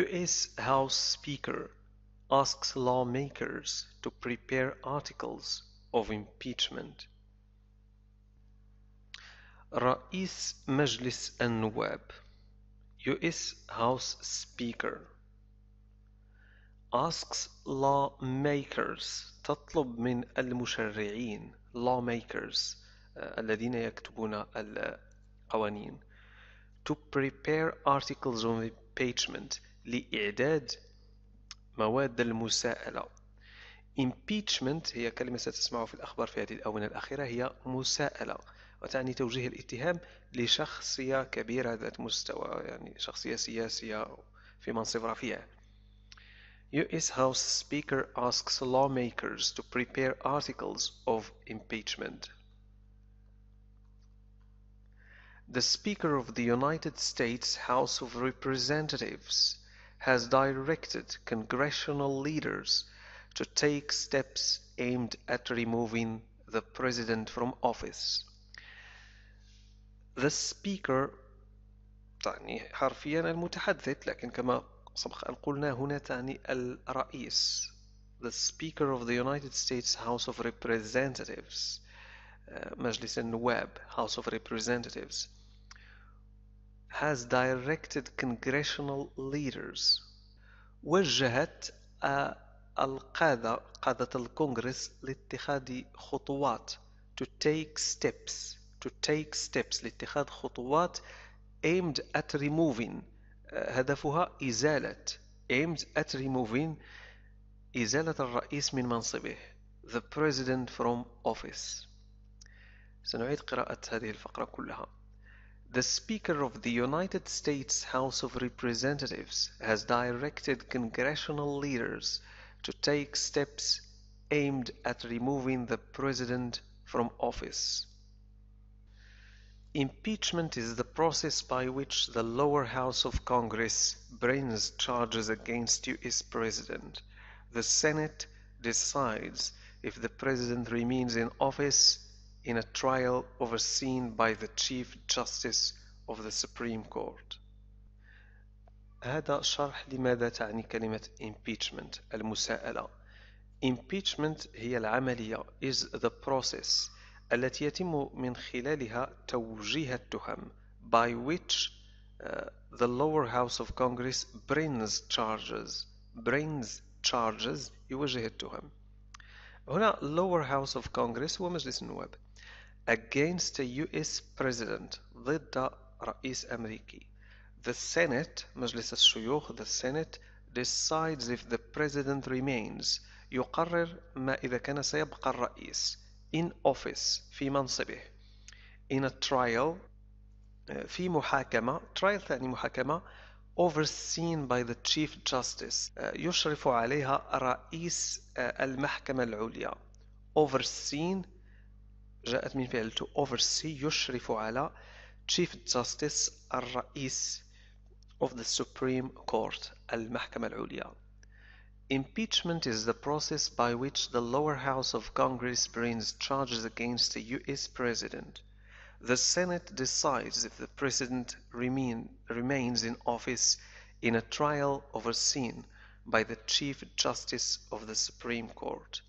U.S. House Speaker asks lawmakers to prepare articles of impeachment. رئيس مجلس النواب U.S. House Speaker asks lawmakers تطلب من المشرعين lawmakers الذين يكتبون القوانين to prepare articles of impeachment لإعداد مواد المساءلة impeachment هي كلمة ستسمعها في الأخبار في هذه الآونة الأخيرة هي مساءلة وتعني توجيه الاتهام لشخصية كبيرة ذات مستوى يعني شخصية سياسية في منصب رفيع US House Speaker asks lawmakers to prepare articles of impeachment. The Speaker of the United States House of Representatives has directed congressional leaders to take steps aimed at removing the president from office. The speaker تعني حرفيا المتحدث لكن كما سبق أن قلنا هنا تعني الرئيس the Speaker of the United States House of Representatives مجلس النواب House of Representatives has directed congressional leaders وجهت القادة قادة الكونغرس لاتخاذ خطوات to take steps to take steps لاتخاذ خطوات aimed at removing هدفها إزالة aimed at removing إزالة الرئيس من منصبه the president from office سنعيد قراءة هذه الفقرة كلها The Speaker of the United States House of Representatives has directed congressional leaders to take steps aimed at removing the President from office. Impeachment is the process by which the lower house of Congress brings charges against you as president. The Senate decides if the president remains in office in a trial overseen by the Chief Justice of the Supreme Court. هذا شرح لماذا تعني كلمة impeachment المساءلة. Impeachment هي العملية is the process التي يتم من خلالها توجيه التهم by which uh, the lower house of Congress brings charges brings charges يوجه التهم. هنا lower house of Congress هو مجلس النواب against a US president ضد رئيس أمريكي The Senate مجلس الشيوخ The Senate decides if the president remains يقرر ما إذا كان سيبقى الرئيس in office في منصبه in a trial في محاكمة trial ثاني محاكمة overseen by the chief justice يشرف عليها رئيس المحكمة العليا overseen جاءت من فعل to oversee يشرف على Chief Justice الرئيس of the Supreme Court المحكمة العليا Impeachment is the process by which the lower house of Congress brings charges against a US president. The Senate decides if the president remain, remains in office in a trial overseen by the Chief Justice of the Supreme Court.